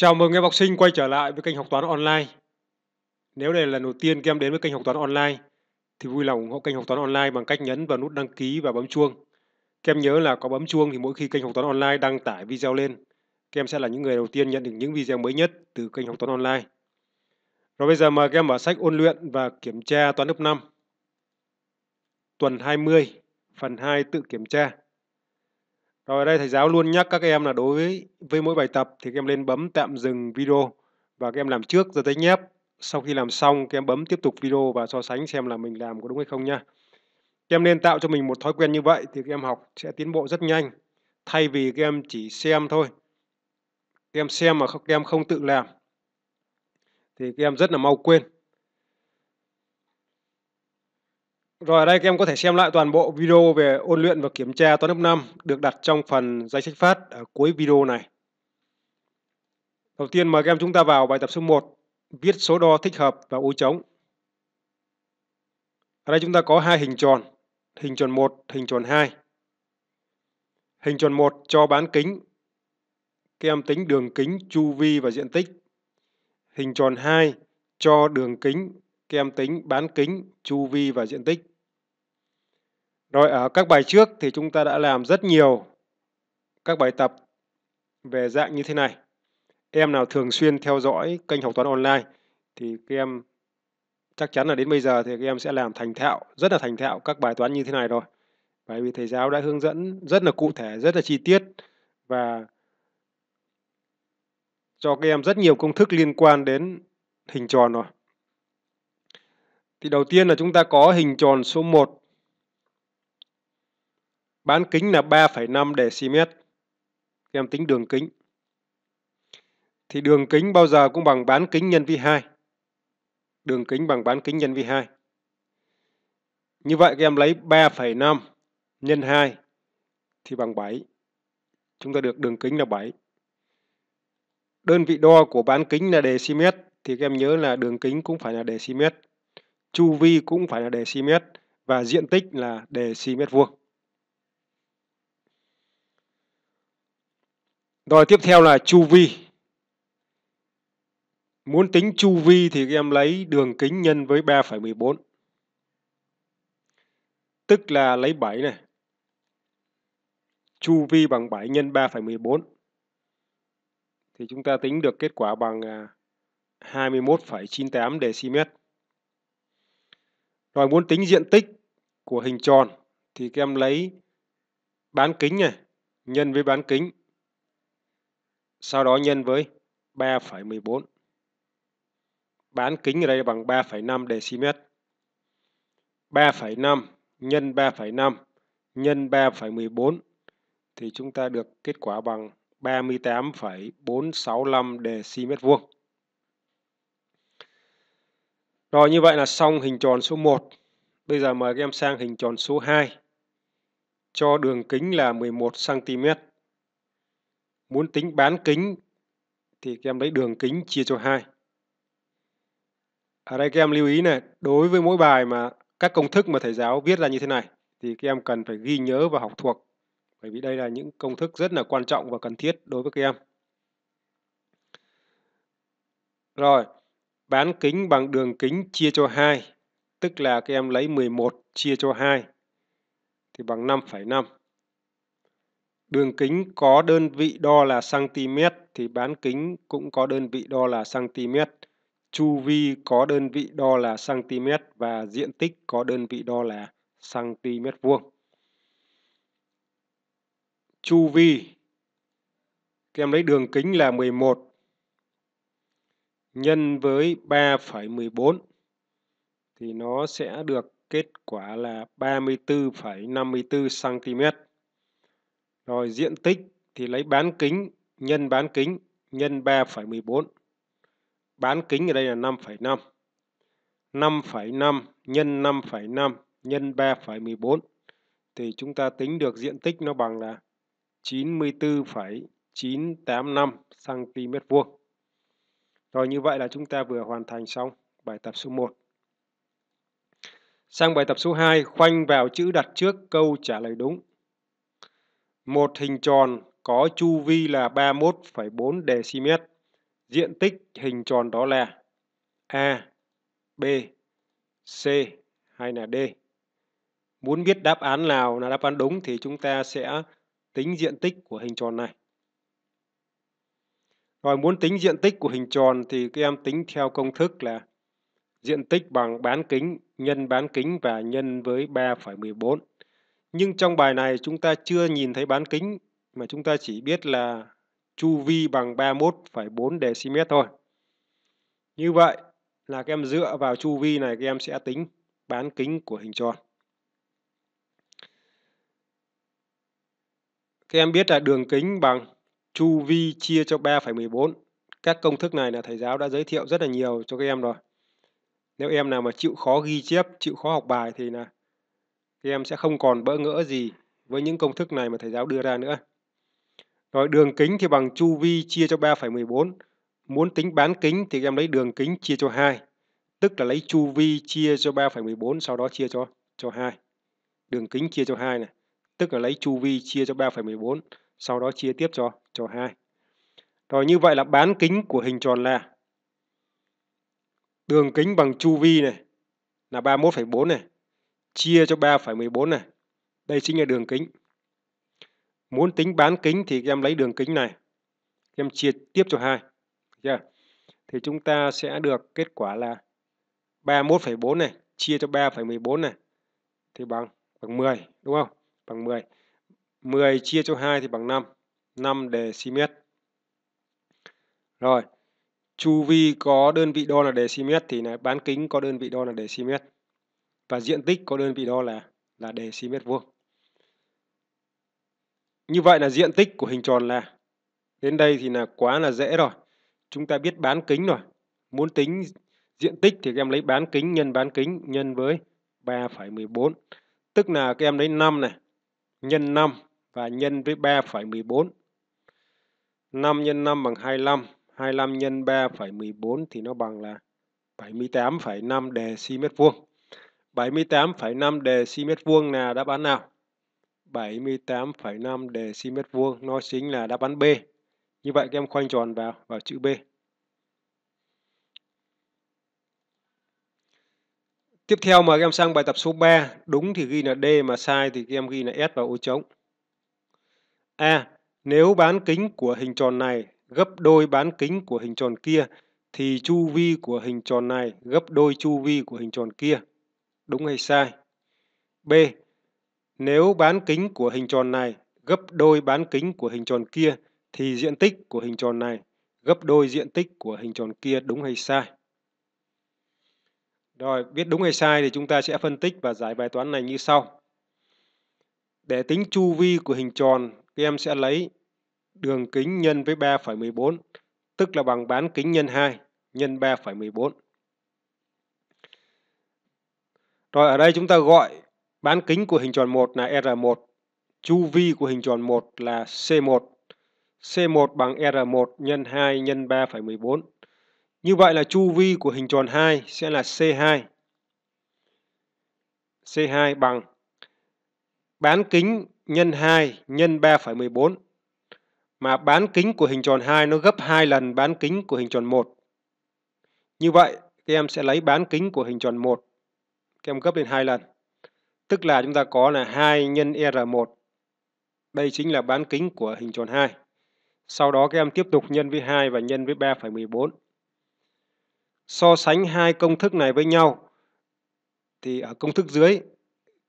Chào mừng em học sinh quay trở lại với kênh học toán online. Nếu đây là lần đầu tiên các em đến với kênh học toán online thì vui lòng ủng hộ kênh học toán online bằng cách nhấn vào nút đăng ký và bấm chuông. Các em nhớ là có bấm chuông thì mỗi khi kênh học toán online đăng tải video lên, các em sẽ là những người đầu tiên nhận được những video mới nhất từ kênh học toán online. Rồi bây giờ mời các em mở sách ôn luyện và kiểm tra toán lớp 5. Tuần 20, phần 2 tự kiểm tra. Rồi đây thầy giáo luôn nhắc các em là đối với với mỗi bài tập thì các em lên bấm tạm dừng video và các em làm trước giờ tới nhép. Sau khi làm xong các em bấm tiếp tục video và so sánh xem là mình làm có đúng hay không nha. Các em nên tạo cho mình một thói quen như vậy thì các em học sẽ tiến bộ rất nhanh. Thay vì các em chỉ xem thôi. Các em xem mà các em không tự làm thì các em rất là mau quên. Rồi ở đây các em có thể xem lại toàn bộ video về ôn luyện và kiểm tra toán lớp 5 được đặt trong phần danh sách phát ở cuối video này. Đầu tiên mời các em chúng ta vào bài tập số 1, viết số đo thích hợp và ô trống. Ở đây chúng ta có hai hình tròn, hình tròn 1, hình tròn 2. Hình tròn 1 cho bán kính. Các em tính đường kính, chu vi và diện tích. Hình tròn 2 cho đường kính, các em tính bán kính, chu vi và diện tích. Rồi ở các bài trước thì chúng ta đã làm rất nhiều các bài tập về dạng như thế này. Em nào thường xuyên theo dõi kênh học toán online thì các em chắc chắn là đến bây giờ thì các em sẽ làm thành thạo, rất là thành thạo các bài toán như thế này rồi. Bởi vì thầy giáo đã hướng dẫn rất là cụ thể, rất là chi tiết và cho các em rất nhiều công thức liên quan đến hình tròn rồi. Thì đầu tiên là chúng ta có hình tròn số 1 bán kính là 3,5 dm em tính đường kính thì đường kính bao giờ cũng bằng bán kính nhân vi 2 đường kính bằng bán kính nhân vi 2 như vậy các em lấy 3,5 nhân 2 thì bằng 7 chúng ta được đường kính là 7 đơn vị đo của bán kính là dm thì các em nhớ là đường kính cũng phải là dm chu vi cũng phải là dm và diện tích là dm vuông Rồi tiếp theo là chu vi. Muốn tính chu vi thì các em lấy đường kính nhân với 3,14. Tức là lấy 7 này. Chu vi bằng 7 nhân 3,14. Thì chúng ta tính được kết quả bằng 21,98 à, decimet. Rồi muốn tính diện tích của hình tròn thì các em lấy bán kính này nhân với bán kính sau đó nhân với 3,14. Bán kính ở đây bằng 3,5 dm. 3,5 nhân 3,5 nhân 3,14 thì chúng ta được kết quả bằng 38,465 dm vuông. Rồi như vậy là xong hình tròn số 1. Bây giờ mời các em sang hình tròn số 2 cho đường kính là 11 cm. Muốn tính bán kính thì các em lấy đường kính chia cho 2. Ở đây các em lưu ý này, đối với mỗi bài mà các công thức mà thầy giáo viết ra như thế này thì các em cần phải ghi nhớ và học thuộc. Bởi vì đây là những công thức rất là quan trọng và cần thiết đối với các em. Rồi, bán kính bằng đường kính chia cho 2, tức là các em lấy 11 chia cho 2 thì bằng 5,5. Đường kính có đơn vị đo là cm thì bán kính cũng có đơn vị đo là cm. Chu vi có đơn vị đo là cm và diện tích có đơn vị đo là cm vuông. Chu vi các em lấy đường kính là 11 nhân với 3,14 thì nó sẽ được kết quả là 34,54 cm. Rồi diện tích thì lấy bán kính nhân bán kính nhân 3,14. Bán kính ở đây là 5,5. 5,5 nhân 5,5 nhân 3,14 thì chúng ta tính được diện tích nó bằng là 94,985 cm vuông. Rồi như vậy là chúng ta vừa hoàn thành xong bài tập số 1. Sang bài tập số 2, khoanh vào chữ đặt trước câu trả lời đúng. Một hình tròn có chu vi là 31,4 dm. Diện tích hình tròn đó là A, B, C hay là D. Muốn biết đáp án nào là đáp án đúng thì chúng ta sẽ tính diện tích của hình tròn này. Rồi muốn tính diện tích của hình tròn thì các em tính theo công thức là diện tích bằng bán kính nhân bán kính và nhân với 3,14. Nhưng trong bài này chúng ta chưa nhìn thấy bán kính mà chúng ta chỉ biết là chu vi bằng 31,4 dm thôi. Như vậy là các em dựa vào chu vi này các em sẽ tính bán kính của hình tròn. Các em biết là đường kính bằng chu vi chia cho 3,14. Các công thức này là thầy giáo đã giới thiệu rất là nhiều cho các em rồi. Nếu em nào mà chịu khó ghi chép, chịu khó học bài thì là thì em sẽ không còn bỡ ngỡ gì với những công thức này mà thầy giáo đưa ra nữa. Rồi đường kính thì bằng chu vi chia cho 3,14. Muốn tính bán kính thì em lấy đường kính chia cho 2, tức là lấy chu vi chia cho 3,14 sau đó chia cho cho 2. Đường kính chia cho 2 này, tức là lấy chu vi chia cho 3,14 sau đó chia tiếp cho cho 2. Rồi như vậy là bán kính của hình tròn là đường kính bằng chu vi này là 31,4 này chia cho 3,14 này. Đây chính là đường kính. Muốn tính bán kính thì em lấy đường kính này. em chia tiếp cho 2. Chưa? Thì chúng ta sẽ được kết quả là 31,4 này chia cho 3,14 này thì bằng bằng 10 đúng không? Bằng 10. 10 chia cho 2 thì bằng 5. 5 dm. Rồi, chu vi có đơn vị đo là dm thì này bán kính có đơn vị đo là dm và diện tích có đơn vị đo là là đề mét vuông. Như vậy là diện tích của hình tròn là đến đây thì là quá là dễ rồi. Chúng ta biết bán kính rồi. Muốn tính diện tích thì các em lấy bán kính nhân bán kính nhân với 3,14. Tức là các em lấy 5 này nhân 5 và nhân với 3,14. 5 nhân 5 bằng 25, 25 nhân 3,14 thì nó bằng là 78,5 đề mét vuông. 78,5 deci mét vuông là đáp án nào? 78,5 deci mét vuông nó chính là đáp án B. Như vậy các em khoanh tròn vào vào chữ B. Tiếp theo mời các em sang bài tập số 3, đúng thì ghi là D mà sai thì các em ghi là S vào ô trống. A. À, nếu bán kính của hình tròn này gấp đôi bán kính của hình tròn kia thì chu vi của hình tròn này gấp đôi chu vi của hình tròn kia đúng hay sai. B. Nếu bán kính của hình tròn này gấp đôi bán kính của hình tròn kia thì diện tích của hình tròn này gấp đôi diện tích của hình tròn kia đúng hay sai. Rồi, biết đúng hay sai thì chúng ta sẽ phân tích và giải bài toán này như sau. Để tính chu vi của hình tròn, các em sẽ lấy đường kính nhân với 3,14, tức là bằng bán kính nhân 2 nhân 3,14. Rồi ở đây chúng ta gọi bán kính của hình tròn 1 là R1, chu vi của hình tròn 1 là C1. C1 bằng R1 nhân 2 nhân 3,14. Như vậy là chu vi của hình tròn 2 sẽ là C2. C2 bằng bán kính nhân 2 nhân 3,14 mà bán kính của hình tròn 2 nó gấp 2 lần bán kính của hình tròn 1. Như vậy, các em sẽ lấy bán kính của hình tròn 1 kem gấp lên hai lần. Tức là chúng ta có là 2 nhân R1. Đây chính là bán kính của hình tròn 2. Sau đó các em tiếp tục nhân với 2 và nhân với 3,14. So sánh hai công thức này với nhau thì ở công thức dưới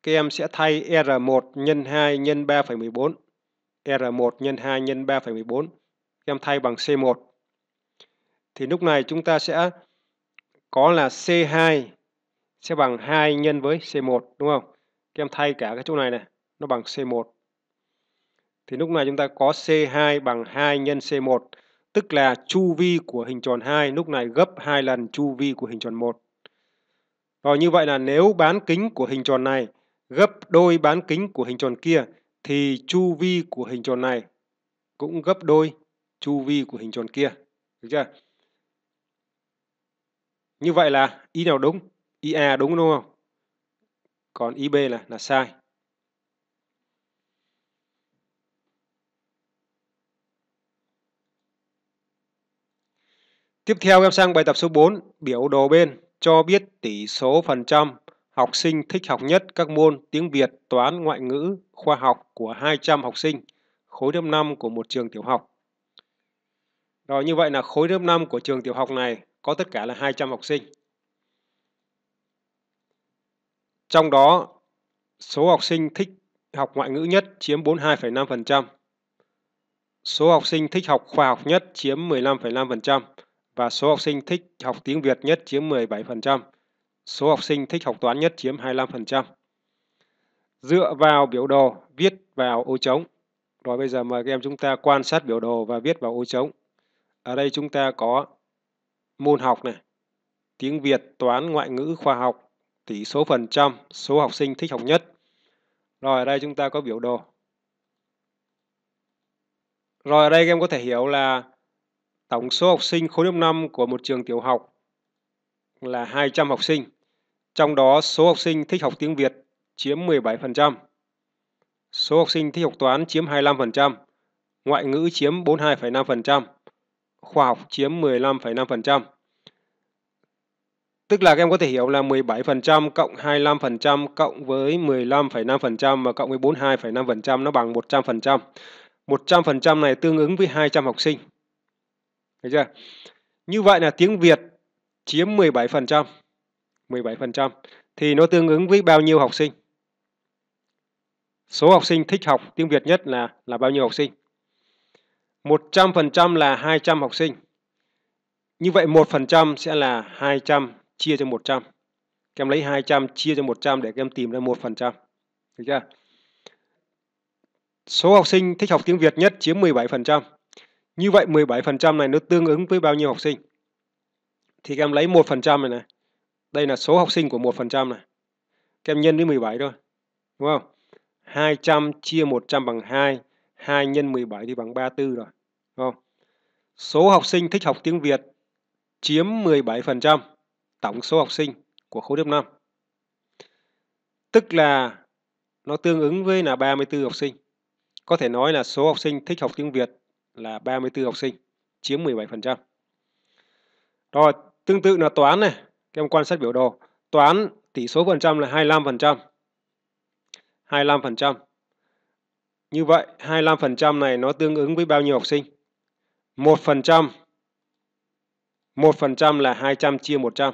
các em sẽ thay R1 nhân 2 nhân 3,14. R1 nhân 2 nhân 3,14 các em thay bằng C1. Thì lúc này chúng ta sẽ có là C2 sẽ bằng 2 nhân với C1 đúng không? Các em thay cả cái chỗ này này, nó bằng C1. Thì lúc này chúng ta có C2 bằng 2 nhân C1, tức là chu vi của hình tròn 2 lúc này gấp 2 lần chu vi của hình tròn 1. Rồi như vậy là nếu bán kính của hình tròn này gấp đôi bán kính của hình tròn kia thì chu vi của hình tròn này cũng gấp đôi chu vi của hình tròn kia. Được chưa? Như vậy là ý nào đúng? IA đúng đúng không? Còn IB là là sai. Tiếp theo em sang bài tập số 4, biểu đồ bên cho biết tỷ số phần trăm học sinh thích học nhất các môn tiếng Việt, toán, ngoại ngữ, khoa học của 200 học sinh khối lớp 5 của một trường tiểu học. Rồi như vậy là khối lớp 5 của trường tiểu học này có tất cả là 200 học sinh. Trong đó, số học sinh thích học ngoại ngữ nhất chiếm 42,5%, số học sinh thích học khoa học nhất chiếm 15,5% và số học sinh thích học tiếng Việt nhất chiếm 17%, số học sinh thích học toán nhất chiếm 25%. Dựa vào biểu đồ viết vào ô trống. Rồi bây giờ mời các em chúng ta quan sát biểu đồ và viết vào ô trống. Ở đây chúng ta có môn học này, tiếng Việt, toán, ngoại ngữ, khoa học, tỷ số phần trăm số học sinh thích học nhất. Rồi ở đây chúng ta có biểu đồ. Rồi ở đây các em có thể hiểu là tổng số học sinh khối lớp 5 của một trường tiểu học là 200 học sinh. Trong đó số học sinh thích học tiếng Việt chiếm 17%. Số học sinh thích học toán chiếm 25%, ngoại ngữ chiếm 42,5%, khoa học chiếm 15,5%. Tức là các em có thể hiểu là 17% cộng 25% cộng với 15,5% và cộng với 42,5% nó bằng 100%. 100% này tương ứng với 200 học sinh. Thấy chưa? Như vậy là tiếng Việt chiếm 17%. 17% thì nó tương ứng với bao nhiêu học sinh? Số học sinh thích học tiếng Việt nhất là là bao nhiêu học sinh? 100% là 200 học sinh. Như vậy 1% sẽ là 200 chia cho 100. Các em lấy 200 chia cho 100 để các em tìm ra 1%. Được chưa? Số học sinh thích học tiếng Việt nhất chiếm 17%. Như vậy 17% này nó tương ứng với bao nhiêu học sinh? Thì các em lấy 1% này này. Đây là số học sinh của 1% này. Các em nhân với 17 thôi. Đúng không? 200 chia 100 bằng 2. 2 nhân 17 thì bằng 34 rồi. Đúng không? Số học sinh thích học tiếng Việt chiếm 17% tổng số học sinh của khối lớp 5. Tức là nó tương ứng với là 34 học sinh. Có thể nói là số học sinh thích học tiếng Việt là 34 học sinh, chiếm 17%. Rồi, tương tự là toán này, các em quan sát biểu đồ. Toán tỷ số phần trăm là 25%. 25%. Như vậy, 25% này nó tương ứng với bao nhiêu học sinh? 1%. 1% là 200 chia 100.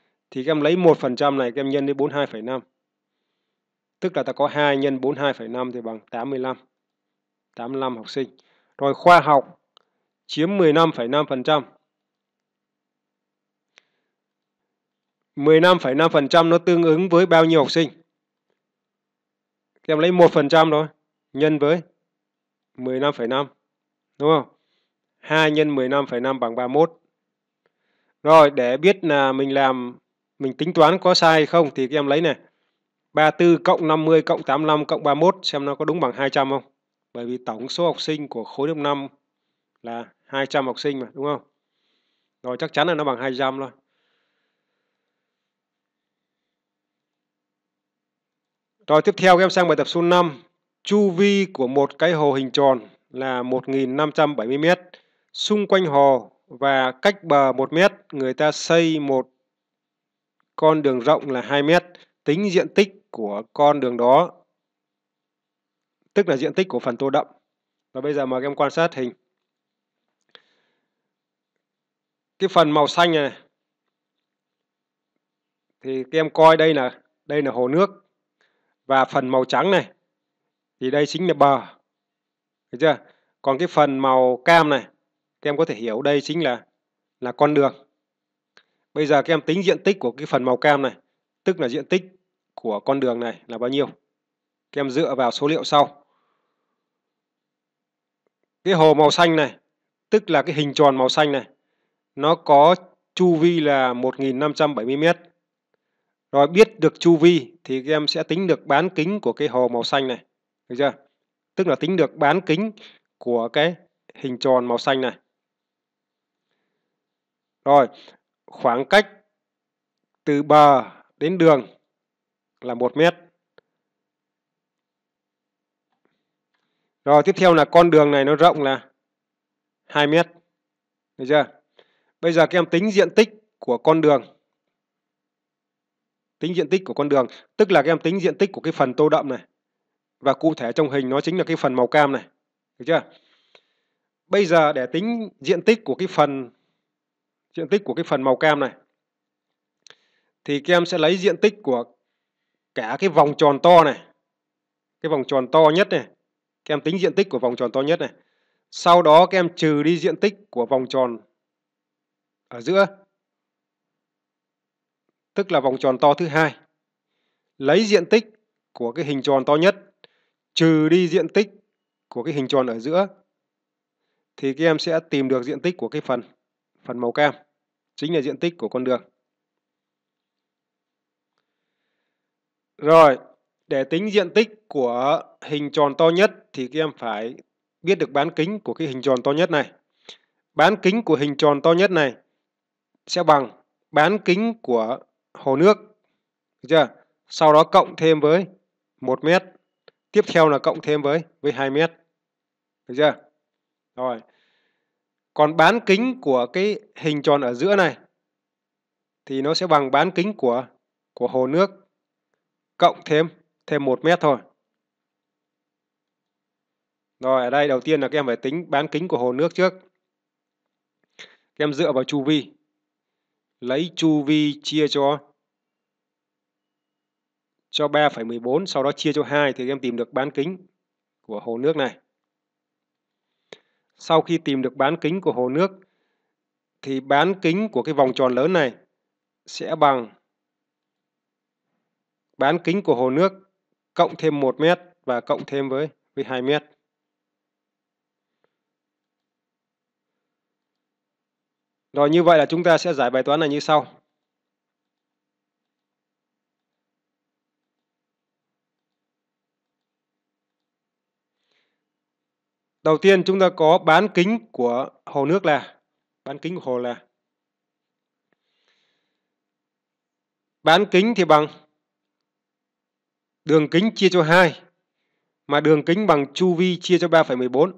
thì các em lấy 1% này các em nhân với 42,5. Tức là ta có 2 nhân 42,5 thì bằng 85. 85 học sinh. Rồi khoa học chiếm 15,5%. 15,5% nó tương ứng với bao nhiêu học sinh? Các em lấy 1% thôi, nhân với 15,5. Đúng không? 2 nhân 15,5 bằng 31. Rồi, để biết là mình làm mình tính toán có sai không thì các em lấy này 34 cộng 50 cộng 85 cộng 31 xem nó có đúng bằng 200 không bởi vì tổng số học sinh của khối lớp 5 là 200 học sinh mà đúng không rồi chắc chắn là nó bằng 200 thôi Rồi tiếp theo các em sang bài tập số 5. Chu vi của một cái hồ hình tròn là 1.570 m. Xung quanh hồ và cách bờ 1 mét người ta xây một con đường rộng là 2 mét, tính diện tích của con đường đó, tức là diện tích của phần tô đậm. Và bây giờ mời các em quan sát hình. Cái phần màu xanh này, thì các em coi đây là đây là hồ nước và phần màu trắng này thì đây chính là bờ. Được chưa? Còn cái phần màu cam này, các em có thể hiểu đây chính là là con đường. Bây giờ các em tính diện tích của cái phần màu cam này, tức là diện tích của con đường này là bao nhiêu. Các em dựa vào số liệu sau. Cái hồ màu xanh này, tức là cái hình tròn màu xanh này, nó có chu vi là 1.570 mét. Rồi biết được chu vi thì các em sẽ tính được bán kính của cái hồ màu xanh này. Được chưa? Tức là tính được bán kính của cái hình tròn màu xanh này. Rồi, khoảng cách từ bờ đến đường là 1 mét. Rồi tiếp theo là con đường này nó rộng là 2 mét. Được chưa? Bây giờ các em tính diện tích của con đường. Tính diện tích của con đường, tức là các em tính diện tích của cái phần tô đậm này. Và cụ thể trong hình nó chính là cái phần màu cam này. Được chưa? Bây giờ để tính diện tích của cái phần diện tích của cái phần màu cam này thì các em sẽ lấy diện tích của cả cái vòng tròn to này cái vòng tròn to nhất này các em tính diện tích của vòng tròn to nhất này sau đó các em trừ đi diện tích của vòng tròn ở giữa tức là vòng tròn to thứ hai lấy diện tích của cái hình tròn to nhất trừ đi diện tích của cái hình tròn ở giữa thì các em sẽ tìm được diện tích của cái phần phần màu cam chính là diện tích của con đường. Rồi, để tính diện tích của hình tròn to nhất thì các em phải biết được bán kính của cái hình tròn to nhất này. Bán kính của hình tròn to nhất này sẽ bằng bán kính của hồ nước. Được chưa? Sau đó cộng thêm với 1 mét. Tiếp theo là cộng thêm với với 2 mét. Được chưa? Rồi, còn bán kính của cái hình tròn ở giữa này thì nó sẽ bằng bán kính của của hồ nước cộng thêm thêm một mét thôi rồi ở đây đầu tiên là các em phải tính bán kính của hồ nước trước các em dựa vào chu vi lấy chu vi chia cho cho 3,14 sau đó chia cho 2 thì các em tìm được bán kính của hồ nước này sau khi tìm được bán kính của hồ nước thì bán kính của cái vòng tròn lớn này sẽ bằng bán kính của hồ nước cộng thêm 1 mét và cộng thêm với với 2 mét. Rồi như vậy là chúng ta sẽ giải bài toán này như sau. Đầu tiên chúng ta có bán kính của hồ nước là bán kính của hồ là bán kính thì bằng đường kính chia cho 2 mà đường kính bằng chu vi chia cho 3,14.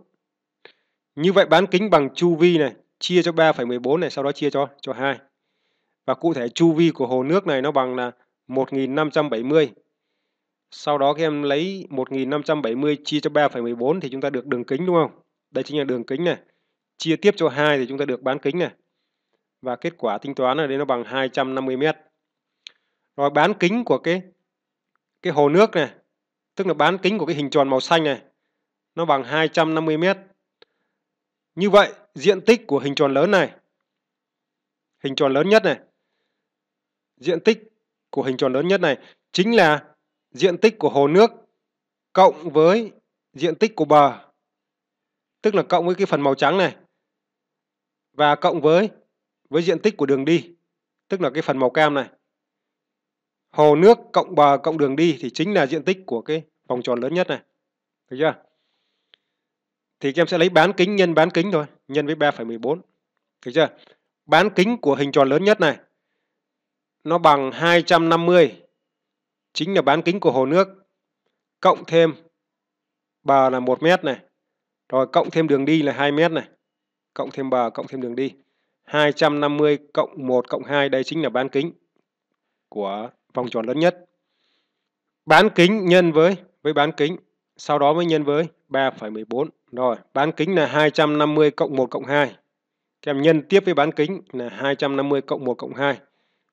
Như vậy bán kính bằng chu vi này chia cho 3,14 này sau đó chia cho cho 2. Và cụ thể chu vi của hồ nước này nó bằng là 1570 sau đó các em lấy 1570 chia cho 3,14 thì chúng ta được đường kính đúng không? Đây chính là đường kính này. Chia tiếp cho 2 thì chúng ta được bán kính này. Và kết quả tính toán ở đây nó bằng 250 m. Rồi bán kính của cái cái hồ nước này, tức là bán kính của cái hình tròn màu xanh này, nó bằng 250 m. Như vậy, diện tích của hình tròn lớn này, hình tròn lớn nhất này, diện tích của hình tròn lớn nhất này chính là diện tích của hồ nước cộng với diện tích của bờ tức là cộng với cái phần màu trắng này và cộng với với diện tích của đường đi tức là cái phần màu cam này hồ nước cộng bờ cộng đường đi thì chính là diện tích của cái vòng tròn lớn nhất này được chưa thì em sẽ lấy bán kính nhân bán kính thôi nhân với 3,14 được chưa bán kính của hình tròn lớn nhất này nó bằng 250 chính là bán kính của hồ nước cộng thêm bờ là 1 mét này rồi cộng thêm đường đi là 2 mét này cộng thêm bờ cộng thêm đường đi 250 cộng 1 cộng 2 đây chính là bán kính của vòng tròn lớn nhất bán kính nhân với với bán kính sau đó mới nhân với 3,14 rồi bán kính là 250 cộng 1 cộng 2 kèm nhân tiếp với bán kính là 250 cộng 1 cộng 2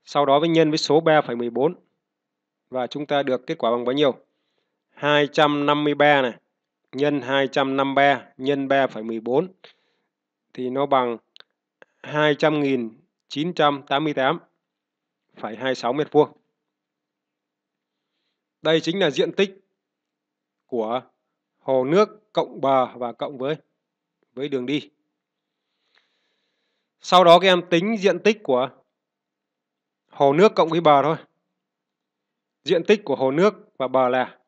sau đó mới nhân với số 3,14 và chúng ta được kết quả bằng bao nhiêu? 253 này nhân 253 nhân 3,14 thì nó bằng 200.988,26 mét vuông. Đây chính là diện tích của hồ nước cộng bờ và cộng với với đường đi. Sau đó các em tính diện tích của hồ nước cộng với bờ thôi. Diện tích của hồ nước và bờ là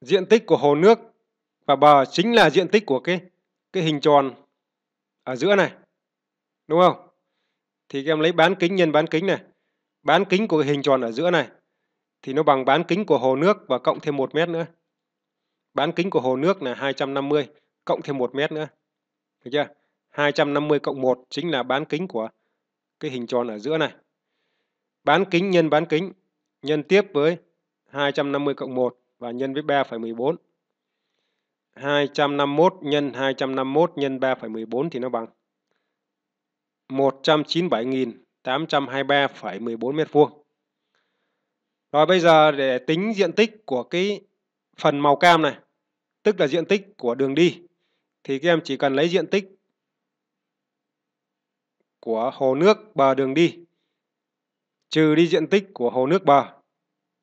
Diện tích của hồ nước và bờ chính là diện tích của cái cái hình tròn ở giữa này. Đúng không? Thì em lấy bán kính nhân bán kính này. Bán kính của cái hình tròn ở giữa này thì nó bằng bán kính của hồ nước và cộng thêm một mét nữa. Bán kính của hồ nước là 250 cộng thêm một mét nữa. Được chưa? 250 cộng 1 chính là bán kính của cái hình tròn ở giữa này. Bán kính nhân bán kính nhân tiếp với 250 cộng 1 và nhân với 3,14. 251 nhân 251 nhân 3,14 thì nó bằng 197.823,14 m2. Rồi bây giờ để tính diện tích của cái phần màu cam này, tức là diện tích của đường đi, thì các em chỉ cần lấy diện tích của hồ nước bờ đường đi trừ đi diện tích của hồ nước bờ.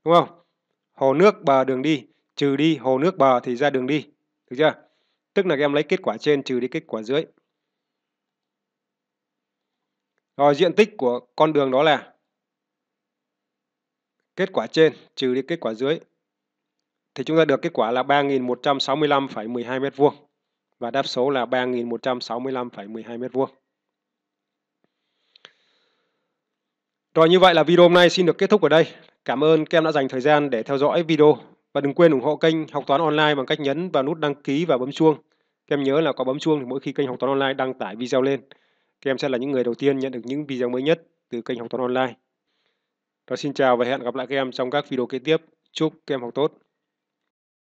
Đúng không? Hồ nước bờ đường đi trừ đi hồ nước bờ thì ra đường đi. Được chưa? Tức là các em lấy kết quả trên trừ đi kết quả dưới. Rồi diện tích của con đường đó là kết quả trên trừ đi kết quả dưới. Thì chúng ta được kết quả là 3.165,12 m2 và đáp số là 3.165,12 m2. Rồi như vậy là video hôm nay xin được kết thúc ở đây. Cảm ơn các em đã dành thời gian để theo dõi video và đừng quên ủng hộ kênh Học toán online bằng cách nhấn vào nút đăng ký và bấm chuông. Các em nhớ là có bấm chuông thì mỗi khi kênh Học toán online đăng tải video lên, các em sẽ là những người đầu tiên nhận được những video mới nhất từ kênh Học toán online. Rồi xin chào và hẹn gặp lại các em trong các video kế tiếp. Chúc các em học tốt.